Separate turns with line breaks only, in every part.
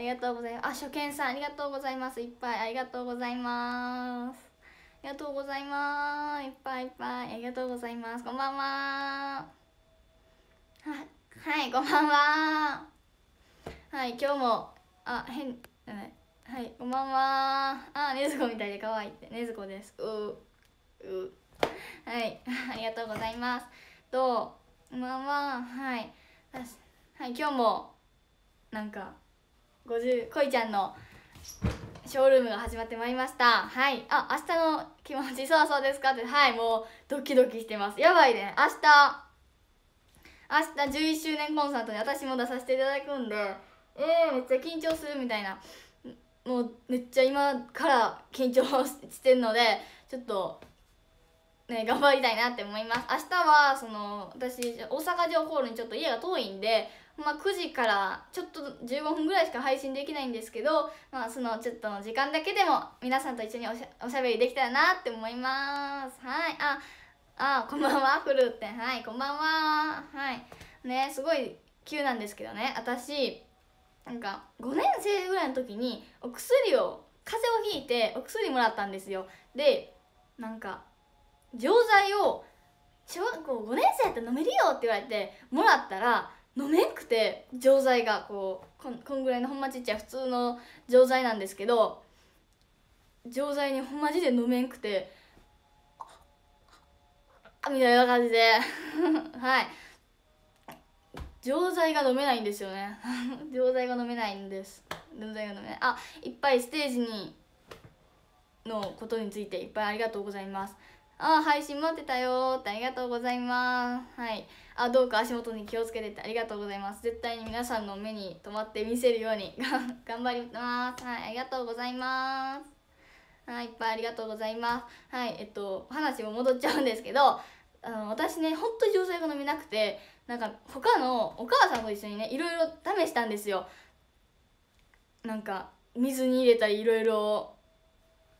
ありがとうございますあ初見さんありがとうございますいっぱいありがとうございますありがとうございますいっぱいいっぱいありがとうございますこんばんはははいこんばんははい今日もあ変じいはいこんばんはあねずこみたいで可愛いってねずこですううはい ありがとうございますどう、こんばんははいはい今日もなんか50こいちゃんのショールームが始まってまいりましたはいあ明日の気持ちそうそうですかってはいもうドキドキしてますやばいね明日明日11周年コンサートに私も出させていただくんでえー、めっちゃ緊張するみたいなもうめっちゃ今から緊張してるのでちょっとね頑張りたいなって思います明日はその私大阪城ホールにちょっと家が遠いんでまあ、9時からちょっと15分ぐらいしか配信できないんですけど、まあ、そのちょっとの時間だけでも皆さんと一緒におしゃおしゃべりできたらなって思いますはいああこんばんはフルーってはいこんばんははいねすごい急なんですけどね私なんか5年生ぐらいの時にお薬を風邪をひいてお薬もらったんですよでなんか錠剤を小学校5年生やったら飲めるよって言われてもらったら飲めんくて錠剤がこうこんこんぐらいのほんまちっちゃい普通の錠剤なんですけど錠剤にほんまじで飲めんくてみたいな感じで はい錠剤が飲めないんですよね 錠剤が飲めないんです錠剤が飲めないあいっぱいステージにのことについていっぱいありがとうございますあ配信待ってたよってありがとうございますはいあどうか足元に気をつけてってありがとうございます絶対に皆さんの目に留まって見せるように 頑張りますはいありがとうございますはいいっぱいありがとうございますはいえっと話も戻っちゃうんですけどあの私ねほんと女性が飲みなくてなんか他のお母さんと一緒にねいろいろ試したんですよなんか水に入れたりいろいろ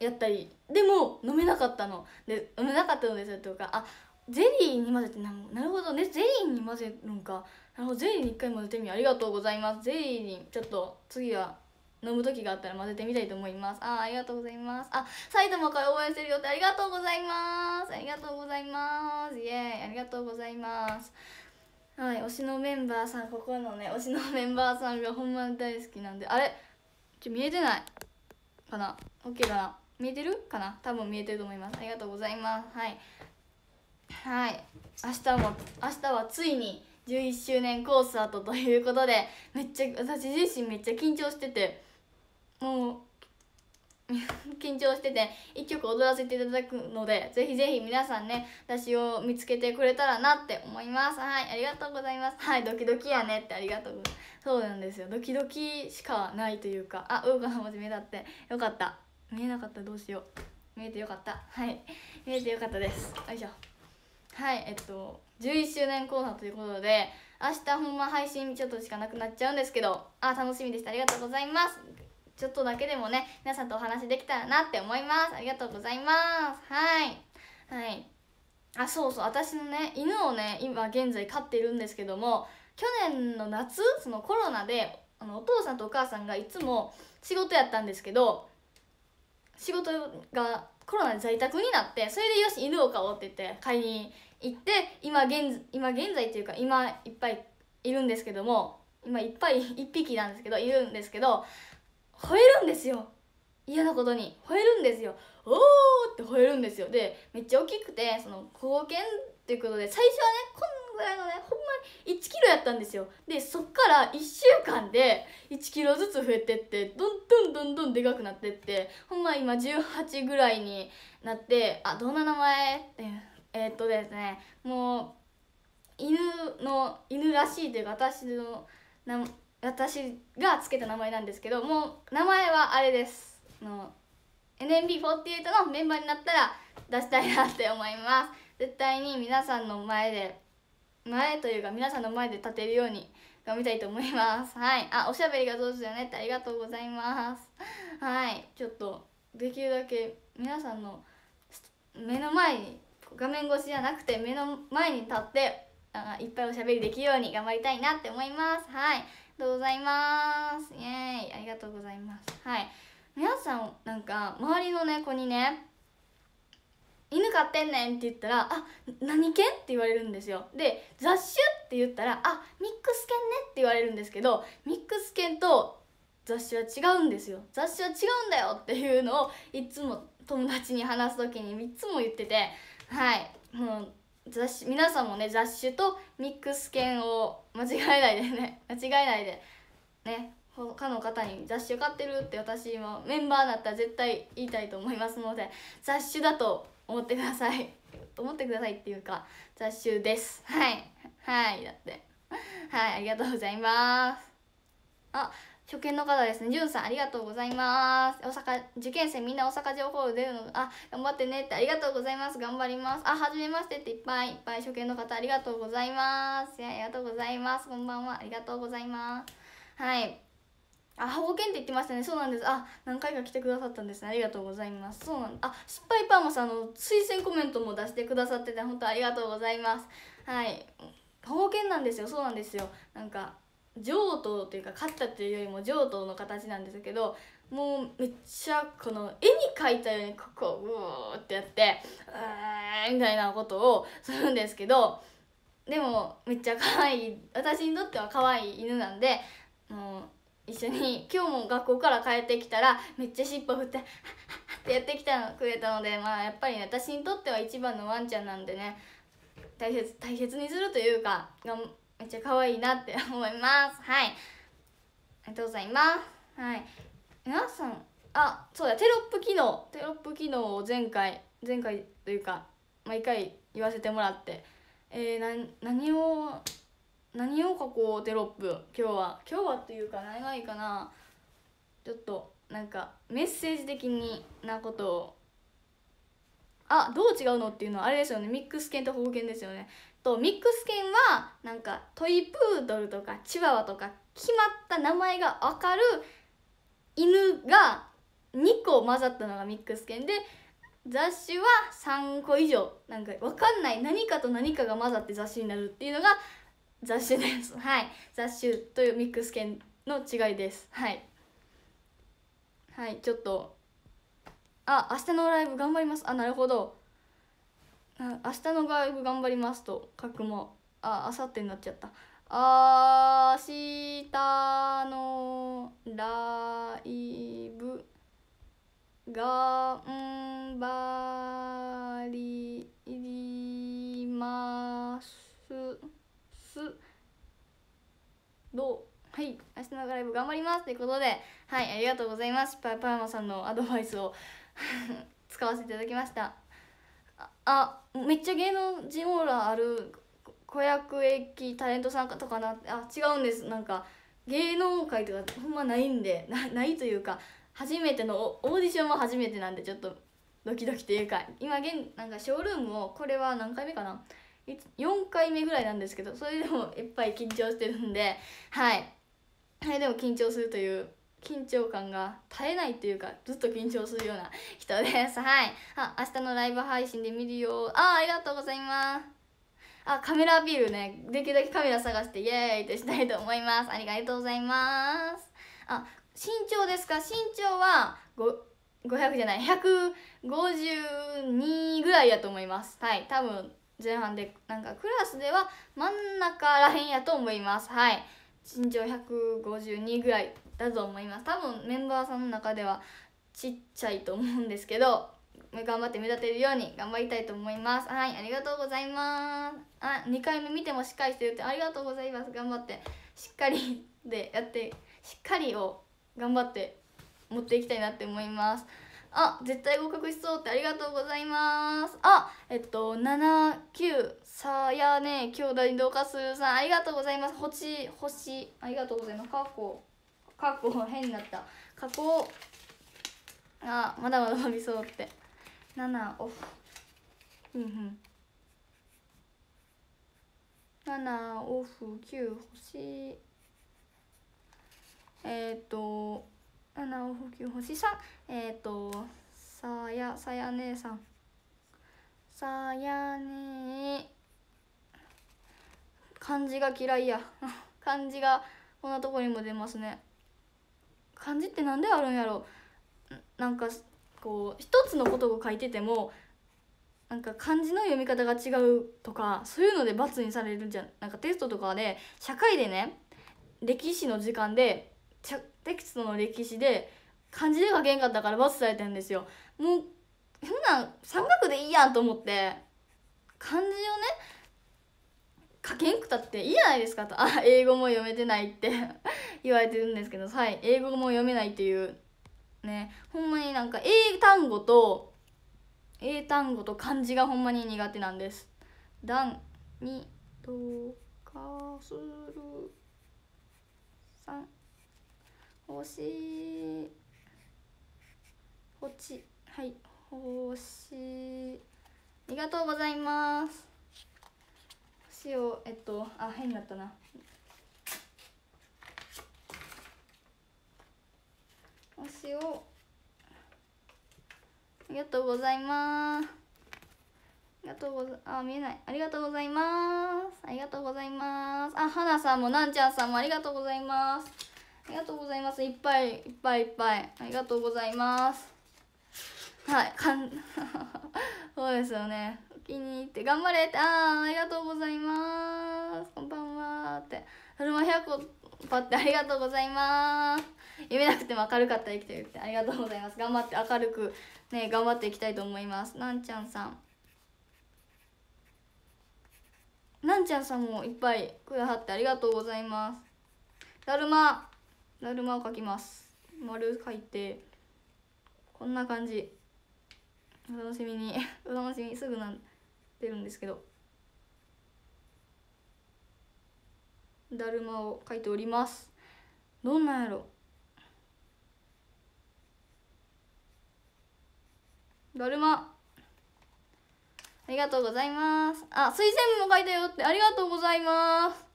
やったりでも飲めなかったので飲めなかったのですとかあゼリーに混ぜてななるほどねゼリーに混ぜるんかなるほどゼリーに一回混ぜてみようありがとうございますゼリーにちょっと次は飲む時があったら混ぜてみたいと思いますあありがとうございますあ埼玉から応援してるよってありがとうございますありがとうございますイエーイありがとうございますはい推しのメンバーさんここのね推しのメンバーさんがほんまに大好きなんであれちょ見えてないかな OK かな見えてるかな多分見えてると思いますありがとうございますはいはい明日も明日はついに11周年コンサートということでめっちゃ私自身めっちゃ緊張しててもう 緊張してて1曲踊らせていただくのでぜひぜひ皆さんね私を見つけてくれたらなって思いますはいありがとうございますはいドキドキやねってありがとうそうなんですよドキドキしかないというかあうーかの真面目だってよかった見えなかったどうしよう見えてよかったはい見えてよかったですよいしょはいえっと11周年コーナーということで明日ほんま配信ちょっとしかなくなっちゃうんですけどあ楽しみでしたありがとうございますちょっとだけでもね皆さんとお話できたらなって思いますありがとうございますはいはいあそうそう私のね犬をね今現在飼っているんですけども去年の夏そのコロナであのお父さんとお母さんがいつも仕事やったんですけど仕事がコロナで在宅になってそれでよし犬を飼おうって言って買いに行って今現今現在っていうか今いっぱいいるんですけども今いっぱい1匹なんですけどいるんですけど吠えるんですよ嫌なことに吠えるんですよおーって吠えるんですよでめっちゃ大きくてその貢献っていうことで最初はねぐらいのねほんまに1キロやったんですよでそっから1週間で1キロずつ増えてってどんどんどんどんでかくなってってほんま今18ぐらいになってあどんな名前ってえー、っとですねもう犬の犬らしいというか私の私がつけた名前なんですけどもう名前はあれですの NMB48 のメンバーになったら出したいなって思います絶対に皆さんの前で前というか皆さんの前で立てるように頑張りたいと思います はいあおしゃべりが上手だねってありがとうございます はいちょっとできるだけ皆さんの目の前に画面越しじゃなくて目の前に立ってあいっぱいおしゃべりできるように頑張りたいなって思いますはいありがとうございますイエーイありがとうございますはい皆さんなんか周りの猫にね犬飼ってんねん」って言ったら「あ何犬?」って言われるんですよで「雑種」って言ったら「あミックス犬ね」って言われるんですけどミックス犬と雑種は違うんですよ雑種は違うんだよっていうのをいつも友達に話す時に3つも言っててはいもう雑種皆さんもね雑種とミックス犬を間違えないでね 間違えないでね他の方に雑種飼ってるって私はメンバーだったら絶対言いたいと思いますので雑種だと思ってください 思ってくださいっていうか雑種です はいはいだってはいありがとうございますあ初見の方ですね。じゅんさん、ありがとうございます。大阪、受験生みんな大阪情報出るの、あ、頑張ってねって、ありがとうございます。頑張ります。あ、初めましてっていっぱいいっぱい初見の方、ありがとうございます。いや、ありがとうございます。こんばんは。ありがとうございます。はい。あ保険って言ってましたねそうなんですあ何回か来てくださったんですねありがとうございますそうなんあ失敗パーマさんの推薦コメントも出してくださってて本当ありがとうございますはい保険なんですよそうなんですよなんか譲渡というか勝ったというよりも譲渡の形なんですけどもうめっちゃこの絵に描いたようにここをうーってやってうーみたいなことを するんですけどでもめっちゃ可愛い私にとっては可愛い犬なんでもう一緒に今日も学校から帰ってきたらめっちゃ尻尾振って「ってやってきたのくれたのでまあやっぱり、私にとっては一番のワンちゃんなんでね大切大切にするというかがめっちゃ可愛いなって 思いますはいありがとうございますはい皆さんあそうだテロップ機能テロップ機能を前回前回というか毎回言わせてもらってえー、何を何を書こうテロップ今日は今日はっていうか何がいいかなちょっとなんかメッセージ的になことをあどう違うのっていうのはあれですよねミックス犬と保護犬ですよねとミックス犬はなんかトイプードルとかチワワとか決まった名前が分かる犬が2個混ざったのがミックス犬で雑誌は3個以上なんか分かんない何かと何かが混ざって雑誌になるっていうのが雑種ですはい雑種というミックス犬の違いですはいはいちょっとあ明日のライブ頑張りますあなるほど明日のライブ頑張りますと書くもあ明後日になっちゃったあ明日のライブ頑張りどうはい明日のライブ頑張りますということではいありがとうございますパパーマさんのアドバイスを 使わせていただきましたあめっちゃ芸能人オーラある子役駅タレントさんとかなあ違うんですなんか芸能界とかほんまないんで ないというか初めてのオーディションも初めてなんでちょっとドキドキというか今現なんかショールームをこれは何回目かな4回目ぐらいなんですけどそれでもいっぱい緊張してるんではいそれでも緊張するという緊張感が絶えないっていうかずっと緊張するような人ですはいあ明日のライブ配信で見るよあありがとうございますあカメラアピールねできるだけカメラ探してイエーイとしたいと思いますありがとうございますあ身長ですか身長は500じゃない152ぐらいやと思いますはい多分前半でなんかクラスでは真ん中らへんやと思いますはい身長152ぐらいだと思います多分メンバーさんの中ではちっちゃいと思うんですけど頑張って目立てるように頑張りたいと思いますはいありがとうございますあ2回目見てもしっかりしてるってありがとうございます頑張ってしっかりでやってしっかりを頑張って持っていきたいなって思いますあ絶対合格しそうってありがとうございますあえっと79さやね兄弟どうかするさんありがとうございます星星ありがとうございます過去過去変になった過去あまだまだ伸びそうって7オフうんうん7オフ9星えっ、ー、と七尾補給星3えっ、ー、とさやさや姉さんさやね漢字が嫌いや 漢字がこんなところにも出ますね漢字って何であるんやろなんかこう一つのことを書いててもなんか漢字の読み方が違うとかそういうので罰にされるんじゃなんかテストとかで社会でね歴史の時間でテキストの歴史で漢字で書けんかったからツされてんですよもう普段ん三角でいいやんと思って漢字をね書けんくたっていいじゃないですかとあ英語も読めてないって 言われてるんですけどはい英語も読めないっていうねほんまになんか英単語と英単語と漢字がほんまに苦手なんです段にうかする3星星はい星ありがとうございます星をえっとあ変だったな星をありがとうございますありがとうござあ見えないありがとうございますありがとうございますあ花さんもなんちゃんさんもありがとうございますありがとうございますいっぱいいっぱいいっぱいありがとうございますはいかん そうですよねお気に入って頑張れってああありがとうございますこんばんはって車100個パってありがとうございます夢なくても明るかった生きてるってありがとうございます頑張って明るくね頑張っていきたいと思いますなんちゃんさんなんちゃんさんもいっぱいくださってありがとうございますだるまだるまを描きます丸描いてこんな感じお楽しみに お楽しみすぐなってるんですけどだるまを描いておりますどんなんやろだるまありがとうございますあ推薦も書いたよってありがとうございます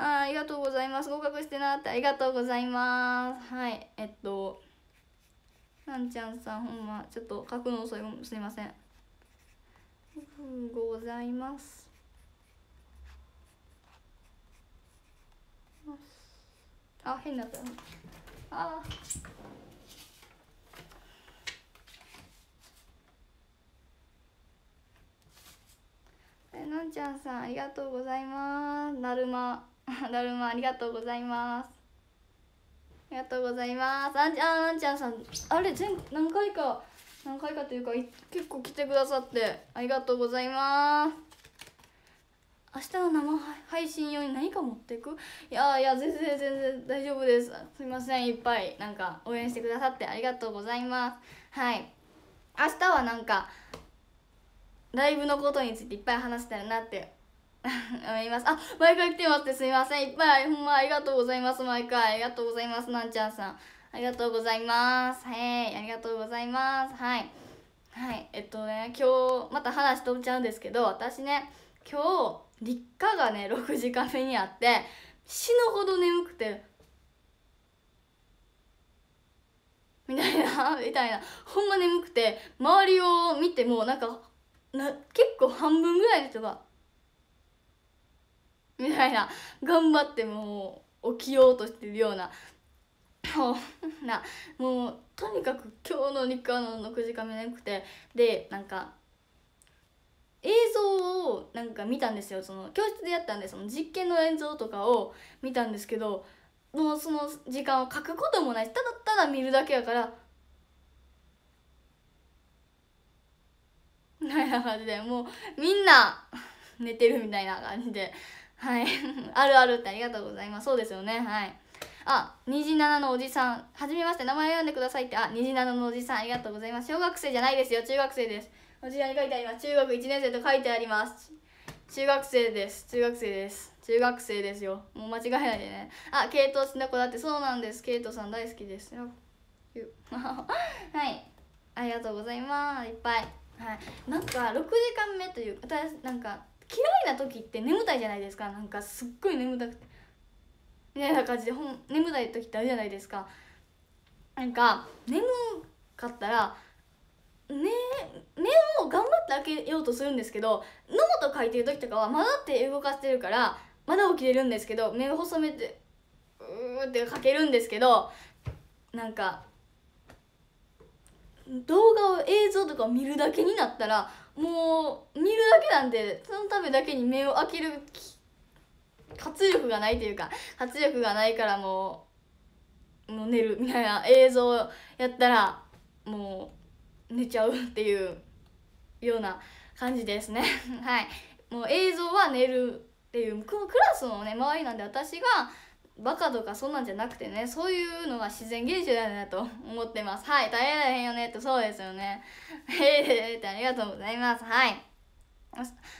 あありがとうございます合格してなってありがとうございますはいえっとなんちゃんさんほんまちょっと書くの遅いすいませんございますあ変になったあえなんちゃんさんありがとうございますだるま だるまありがとうございますありがとうございますあんちゃんあんちゃんさんあれ全何回か何回かというか結構来てくださってありがとうございます明日の生配信用に何か持っていくいやいや全然全然大丈夫ですすいませんいっぱいなんか応援してくださってありがとうございますはい明日はなんかライブのことについていっぱい話したらなって思います。あ、毎回来てますってすみません。いっぱい、ほんまありがとうございます。毎回。ありがとうございます。なんちゃんさん。ありがとうございます。はい。ありがとうございます。はい。はい。えっとね、今日、また話飛んちゃうんですけど、私ね、今日、立夏がね、6時間目にあって、死ぬほど眠くて、みたいな、みたいな。ほんま眠くて、周りを見ても、なんか、な結構半分ぐらいの人が みたいな頑張ってもう起きようとしてるようなもう なもうとにかく今日の日課の6時間目なくてでなんか映像をなんか見たんですよその教室でやったんでその実験の映像とかを見たんですけどもうその時間を書くこともないしただただ見るだけやからみたいな感じでもうみんな寝てるみたいな感じではい あるあるってありがとうございますそうですよねはいあ、虹七のおじさん。はじめまして、名前を読んでくださいって。あ、虹七のおじさん、ありがとうございます。小学生じゃないですよ、中学生です。こちらに書いてあります。中学1年生と書いてあります。中学生です。中学生です。中学生ですよ。もう間違えないでね。あ、ケイトしの子だって、そうなんです。ケイトさん大好きです。はい。ありがとうございます。いっぱい。はい。なんか、6時間目という、私、なんか、嫌いな時って眠たいじゃないですかなんかすっごい眠たくてみたいな感じでほん眠たい時ってあるじゃないですかなんか眠かったら目、ね、目を頑張って開けようとするんですけどノート書いてる時とかはまだって動かしてるからまだ起きれるんですけど目を細めてうーって書けるんですけどなんか動画を映像とかを見るだけになったらもう見るだけなんでそのためだけに目を開ける活力がないというか活力がないからもうもう寝るみたいな映像やったらもう寝ちゃうっていうような感じですね はいもう映像は寝るっていうクラスのね周りなんで私がバカとかそんなんじゃなくてねそういうのが自然現象だよねと思ってますはい耐えられへんよねってそうですよねへえってありがとうございますはい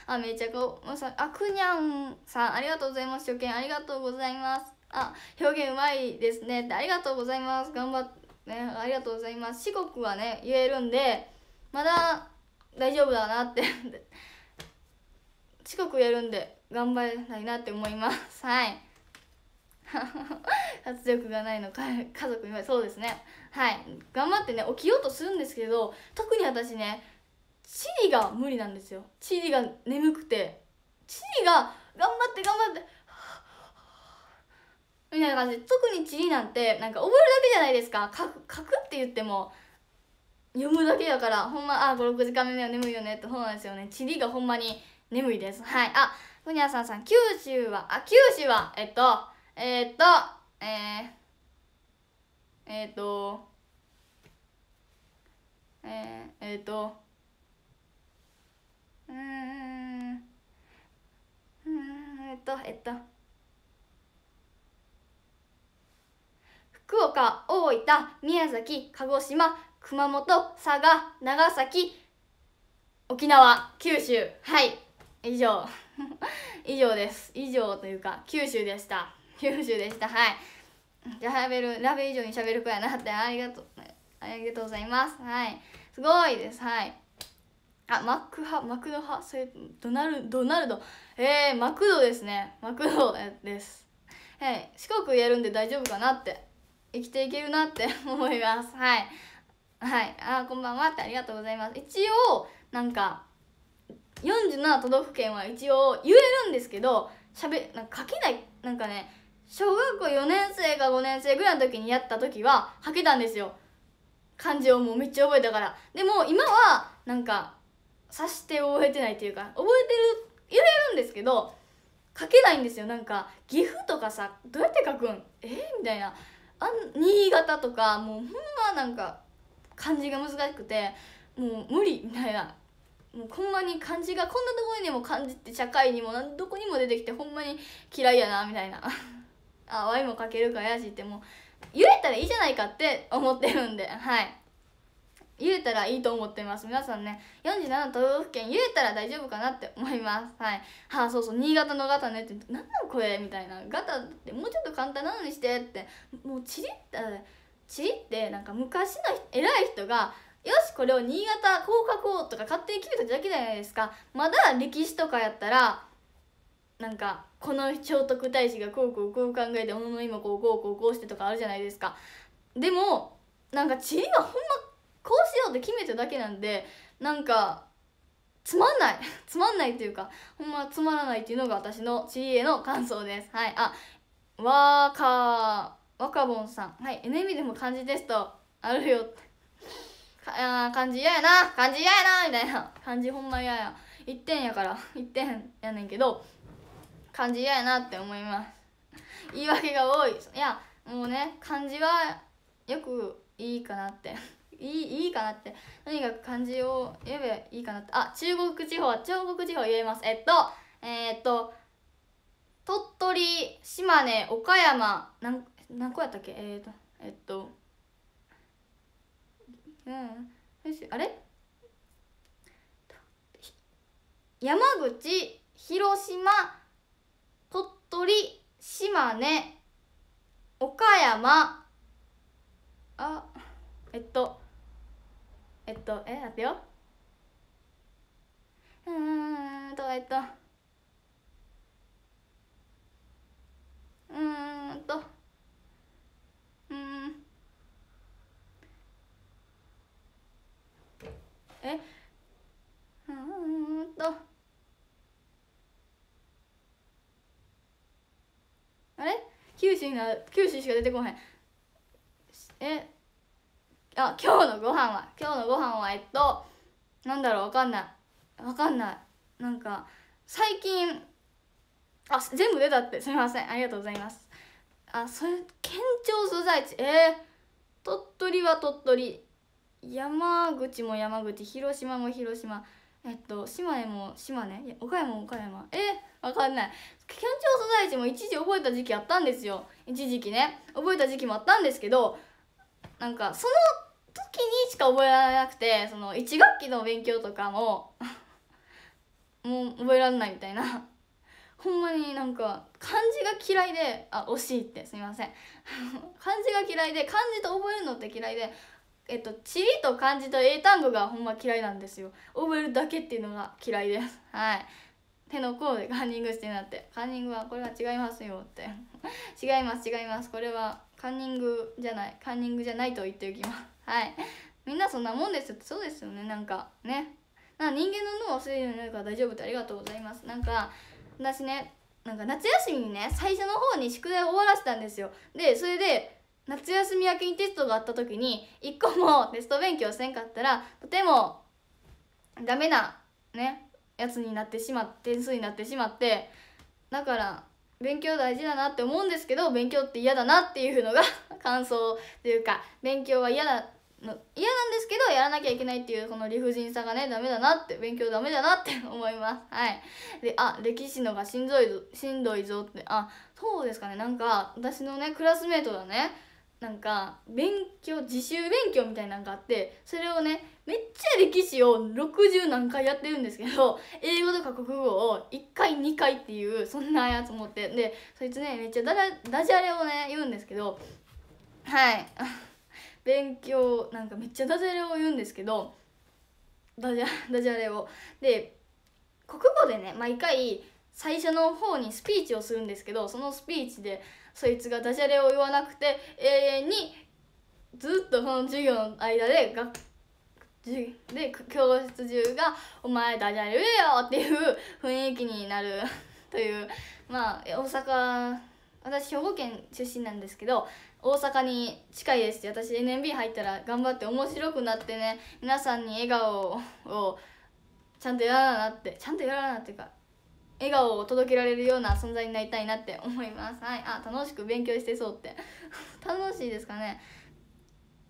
あめちゃくちゃあくにゃんさんありがとうございます初見ありがとうございますあ表現うまいですねってありがとうございます頑張ってね、ありがとうございます四国はね言えるんでまだ大丈夫だなって 四国言えるんで頑張りたいなって思いますはい活力がないのか家族にはそうですねはい頑張ってね起きようとするんですけど特に私ね地理が無理なんですよ地理が眠くて地理が頑張って頑張って みたいな感じで特に地理なんてなんか覚えるだけじゃないですか書く書くって言っても読むだけだからほんまあ56時間目は眠いよねってそうなんですよね地理がほんまに眠いですはいあふにゃさんさん九州はあ九州はえっとえー、っと、えー、えー、っと、えー、えー、っと、うん、えっと、えっと、福岡、大分、宮崎、鹿児島、熊本、佐賀、長崎、沖縄、九州。はい。以上。以上です。以上というか、九州でした。九州でしたはいじゃあベるラベ以上に喋る子やなってありがとうありがとうございますはいすごいですはいあマック派マクド派それドナルドナルドえー、マクドですねマクドですはい四国やるんで大丈夫かなって生きていけるなって 思いますはいはいあこんばんはってありがとうございます一応なんか47都道府県は一応言えるんですけどしゃべなんか書けないなんかね小学校4年生か5年生ぐらいの時にやった時は書けたんですよ漢字をもうめっちゃ覚えたからでも今はなんか指して覚えてないっていうか覚えてるやれるんですけど書けないんですよなんか岐阜とかさどうやって書くんえー、みたいなあ新潟とかもうほんまなんか漢字が難しくてもう無理みたいなもうほんまに漢字がこんなところにも漢字って社会にもどこにも出てきてほんまに嫌いやなみたいな。あワイもかけるかやしってもう揺れたらいいじゃないかって思ってるんではい揺れたらいいと思ってます皆さんね47都道府県揺れたら大丈夫かなって思いますはいはあそうそう新潟のガタねって何なのこれみたいなガタってもうちょっと簡単なのにしてってもうチリってチリってなんか昔の偉い人がよしこれを新潟こう書こうとか勝手に決めただけじゃないですかまだ歴史とかやったらなんかこの聖徳太子がこうこうこう考えてほのの今こうこうこうこうしてとかあるじゃないですかでもなんか地理はほんまこうしようって決めただけなんでなんかつまんない つまんないっていうかほんまつまらないっていうのが私の知恵の感想ですはいあわーかーわかぼんさんはい「n m でも漢字テストあるよ」か漢字 嫌やな漢字嫌やなみたいな漢字ほんま嫌や1点やから1 点やねんけど漢字嫌やなって思います言い訳が多いいやもうね漢字はよくいいかなって いいいいかなってとにかく漢字を言えばいいかなってあ中国地方は中国地方言えますえっとえー、っと鳥取島根岡山なん何個やったっけえー、っとえっとうんあれ山口広島取、島根、岡山、あ、えっと、えっと、え、っ待ってよ。うーんと、えっと、うーんと、うん。えっいな九州しか出てこへんえあ今日のご飯は今日のご飯はえっとなんだろうわかんないわかんないなんか最近あ全部出たってすみませんありがとうございますあそれ県庁所在地えー、鳥取は鳥取山口も山口広島も広島えっと島根も島根岡山も岡山えーわかんない県庁所在地も一時覚えた時期あったんですよ一時期ね覚えた時期もあったんですけどなんかその時にしか覚えられなくてその1学期の勉強とかも もう覚えられないみたいなほんまになんか漢字が嫌いであ惜しいってすみません 漢字が嫌いで漢字と覚えるのって嫌いでえっと地理と漢字と英単語がほんま嫌いなんですよ覚えるだけっていうのが嫌いですはい手の甲でカンニングしてなってカンニングはこれは違いますよって 違います違いますこれはカンニングじゃないカンニングじゃないと言っておきますはいみんなそんなもんですってそうですよねなんかねな人間の脳は忘れるのから大丈夫ってありがとうございますなんか私ねなんか夏休みにね最初の方に宿題を終わらせたんですよでそれで夏休み明けにテストがあった時に一個もテスト勉強せんかったらとてもダメなねやつになってしまって点数になってしまってだから勉強大事だなって思うんですけど勉強って嫌だなっていうのが 感想というか勉強は嫌だの嫌なんですけどやらなきゃいけないっていうこの理不尽さがねダメだなって勉強ダメだなって思いますはいであ歴史のがしんどいぞしんどいぞってあそうですかねなんか私のねクラスメートだねなんか勉強自習勉強みたいなのがあってそれをねめっちゃ歴史を60何回やってるんですけど 英語とか国語を1回2回っていうそんなやつ持ってでそいつねめっちゃダダジャレをね言うんですけどはい 勉強なんかめっちゃダジャレを言うんですけどダジャダジャレをで国語でね毎回最初の方にスピーチをするんですけどそのスピーチでそいつがダジャレを言わなくて永遠にずっとその授業の間で学で教室中が「お前ダジャレ言えよ!」っていう雰囲気になる というまあ大阪私兵庫県出身なんですけど大阪に近いです私 NMB 入ったら頑張って面白くなってね皆さんに笑顔をちゃんとやらなってちゃんとやらなっていうか笑顔を届けられるような存在になりたいなって思いますはいあ楽しく勉強してそうって 楽しいですかね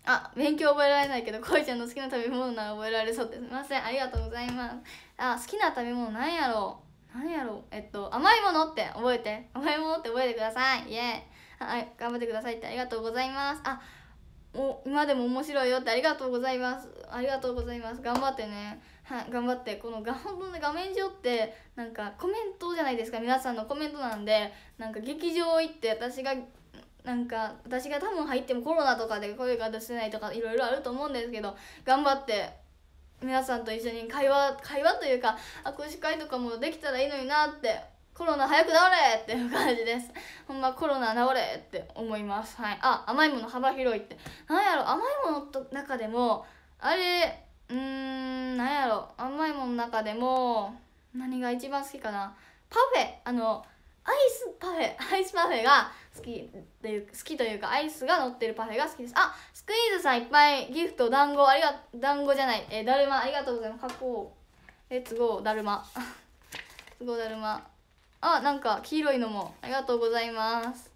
あ勉強覚えられないけどこいちゃんの好きな食べ物なら覚えられそうですみませんありがとうございますあ好きな食べ物なんやろうなんやろうえっと甘いものって覚えて甘いものって覚えてくださいイエーイはい頑張ってくださいってありがとうございますあお今でも面白いよってありがとうございますありがとうございます頑張ってねはい頑張ってこのが本当の画面上ってなんかコメントじゃないですか皆さんのコメントなんでなんか劇場行って私がなんか私が多分入ってもコロナとかで声が出せないとかいろいろあると思うんですけど頑張って皆さんと一緒に会話会話というか握手会とかもできたらいいのになってコロナ早く治れっていう感じですほんまコロナ治れって思いますはいあ甘いもの幅広いってなんやろ甘いものと中でもあれうんなんやろ甘いものの中でも何が一番好きかなパフェあのアイスパフェ アイスパフェが好きという好きというかアイスが乗ってるパフェが好きですあスクイーズさんいっぱいギフト団子ありが団子じゃないえだるまありがとうございます加工レッツゴーだるますごいだるまあなんか黄色いのもありがとうございます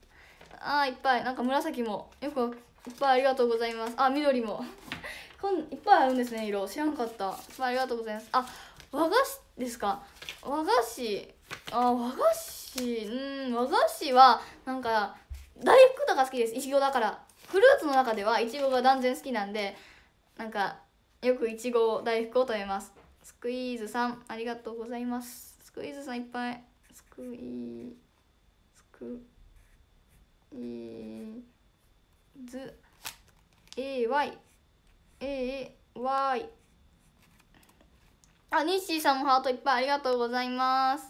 あいっぱいなんか紫もよくいっぱいありがとうございますあ緑もこん いっぱいあるんですね色知らんかったいっぱいありがとうございますあ和菓子ですか和菓子あ和菓子うん和菓子はなんか大福とか好きですいちごだからフルーツの中ではいちごが断然好きなんでなんかよくいちご大福を食べますスクイーズさんありがとうございますスクイーズさんいっぱいくいつくいず AY AY あニッシーさんもハートいっぱいありがとうございます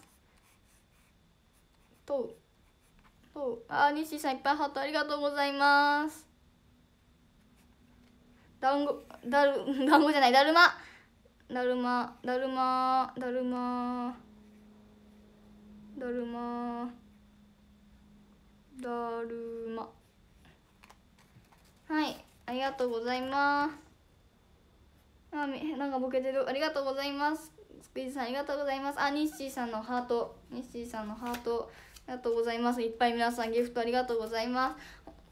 ととあニッシーさんいっぱいハートありがとうございますだんごだるだんごじゃないだるまだるまだるまだるまだるまだるまはいありがとうございますあなんかボケてるありがとうございますスクイズさんありがとうございますあニッシーさんのハートニッシーさんのハートありがとうございますいっぱい皆さんギフトありがとうございま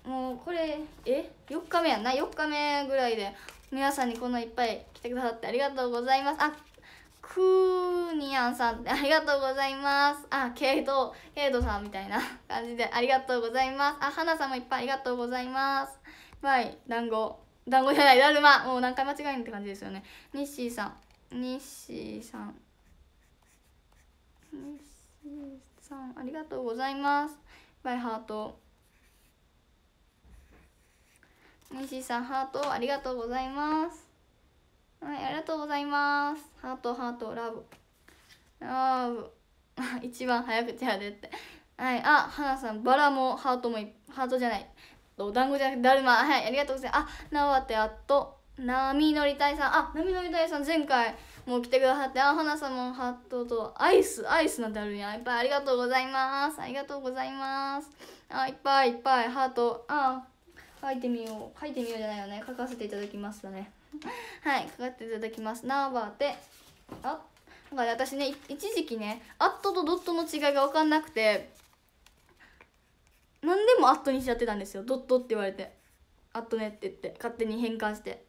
すもうこれえ4日目やんな4日目ぐらいで皆さんにこんないっぱい来てくださってありがとうございますあふーにやんさんってありがとうございます。あ、ケイド、ケイドさんみたいな感じでありがとうございます。あ、はなさんもいっぱいありがとうございます。はい、団子。団子じゃない、だるま。もう何回間違えんって感じですよね。ニッシーさん。ニッシーさん。ニッシーさん、ありがとうございます。バイハート。ニッシーさん、ハート、ありがとうございます。はいありがとうございますハートハートラブラブ 一番早口やでってはいあはなさんバラもハートもハートじゃないお団子じゃなくてだるまはいありがとうございますあなわてあと波乗りたいさんあ波乗りたいさん前回もう来てくださってあはなさんもハートとアイスアイスなんてあるんやいっぱいありがとうございますありがとうございますあいっぱいいっぱいハートあ書いてみよう書いてみようじゃないよね書かせていただきましたねはいかかっていただきますなばてあんかね、私ね一時期ねアットとドットの違いが分かんなくて何でもアットにしちゃってたんですよドットって言われてアットねって言って勝手に変換して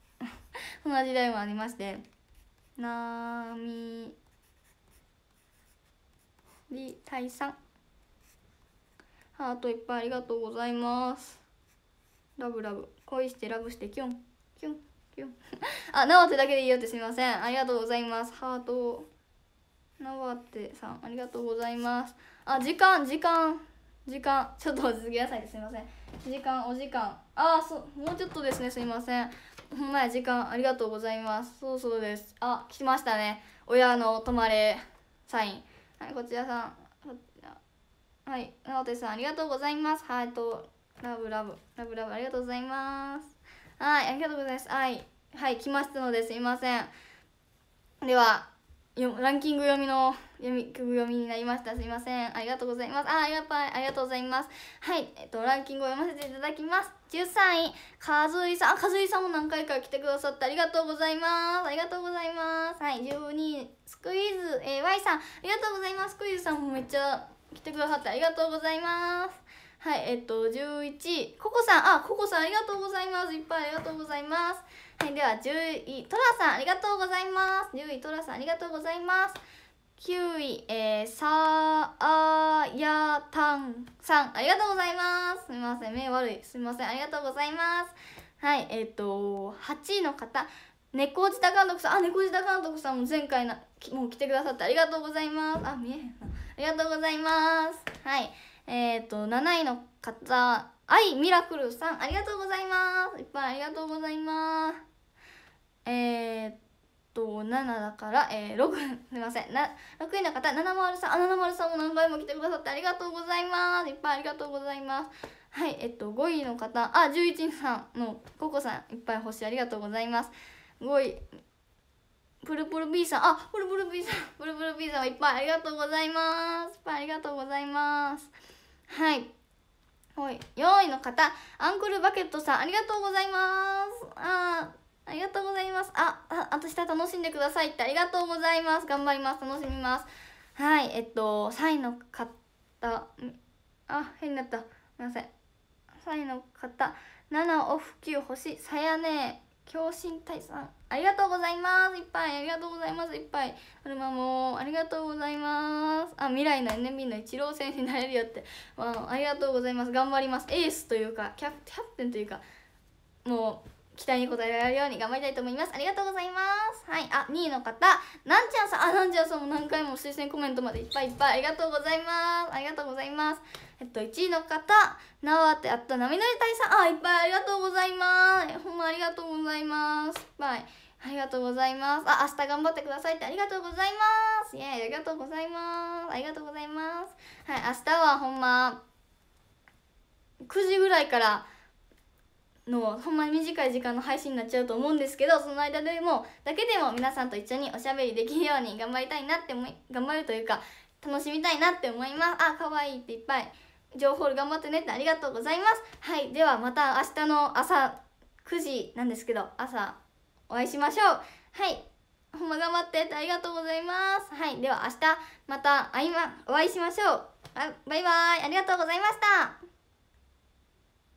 そんな時代もありましてなみりたいさんハートいっぱいありがとうございますラブラブ恋してラブしてキュンキュンキュン あなわてだけでいいよってすみませんありがとうございますハートなわてさんありがとうございますあ時間時間時間ちょっとお続けなさいすみません時間お時間あそうもうちょっとですねすいませんほんまや時間ありがとうございますそうそうですあ来ましたね親の泊まれサインはいこちらさんはい、なおてさんありがとうございます。ハート、ラブラブ、ラブラブありがとうございます。はいありがとうございますはいはい来ましたのですいませんではランキング読みの読み読みになりましたすいませんありがとうございますあやっぱありがとうございますはいえっとランキングを読ませていただきます13位かずいさんあ、かずいさんも何回か来てくださってありがとうございますありがとうございますはい12位スクイーズ、えー、Y さんありがとうございますスクイーズさんもめっちゃ来てくださってありがとうございますはいえっと11ココさんあココさんありがとうございますいっぱいありがとうございますはいでは10位トラさんありがとうございます10位トラさんありがとうございます9位、えー、さあやたんさんありがとうございますすみません目悪いすみませんありがとうございますはいえっ、と8位の方猫舌監督さんあ猫舌監督さんも前回なもう来てくださってありがとうございますあ見えへんなありがとうございますはいえっ、ー、と、7位の方、アイミラクルさん、ありがとうございます。いっぱいありがとうございます。えー、っと、7だから、えー、6、すみません。な6位の方、70さん、あ、70さんも何倍も来てくださってありがとうございます。いっぱいありがとうございます。はい、えっと、5位の方、あ、11さんの、ココさん、いっぱい星ありがとうございます。5位、プルプル B さん、あ、プルプル B さん、プルプル B さんいっぱいありがとうございます。いっぱいありがとうございます。はいはい4位の方アンクルバケットさんありがとうございますあありがとうございますあああと下楽しんでくださいってありがとうございます頑張ります楽しみますはいえっと3位の方あ変になったごめんなさい3位の方7オフ9星さやねー共振退散ありがとうございますいっぱいありがとうございますいっぱいアもありがとうございますあ未来の NMB のイチロー選手になれるよって、まあ、ありがとうございます頑張りますエースというかキャプテンというかもう期待に応えられるように頑張りたいと思います。ありがとうございます。はい。あ、2位の方、なんちゃんさん、あ、なんちゃんさんも何回も推薦コメントまでいっぱいいっぱいありがとうございます。ありがとうございます。えっと、1位の方、なわて、あた、なみのりたいさん、あ、いっぱいありがとうございます。ほんまありがとうございます。いっぱい。ありがとうございます。あ、明日頑張ってくださいってありがとうございます。いえ、ありがとうございます。ありがとうございます。はい、明日はほんま、9時ぐらいから、のほんまに短い時間の配信になっちゃうと思うんですけどその間でもだけでも皆さんと一緒におしゃべりできるように頑張りたいなって思い 頑張るというか楽しみたいなって思いますあ可愛いっていっぱい情報頑張ってねってありがとうございますはいではまた明日の朝9時なんですけど朝お会いしましょうはいほんま頑張ってってありがとうございますはいでは明日また会いまお会いしましょうバイバーイありがとうございました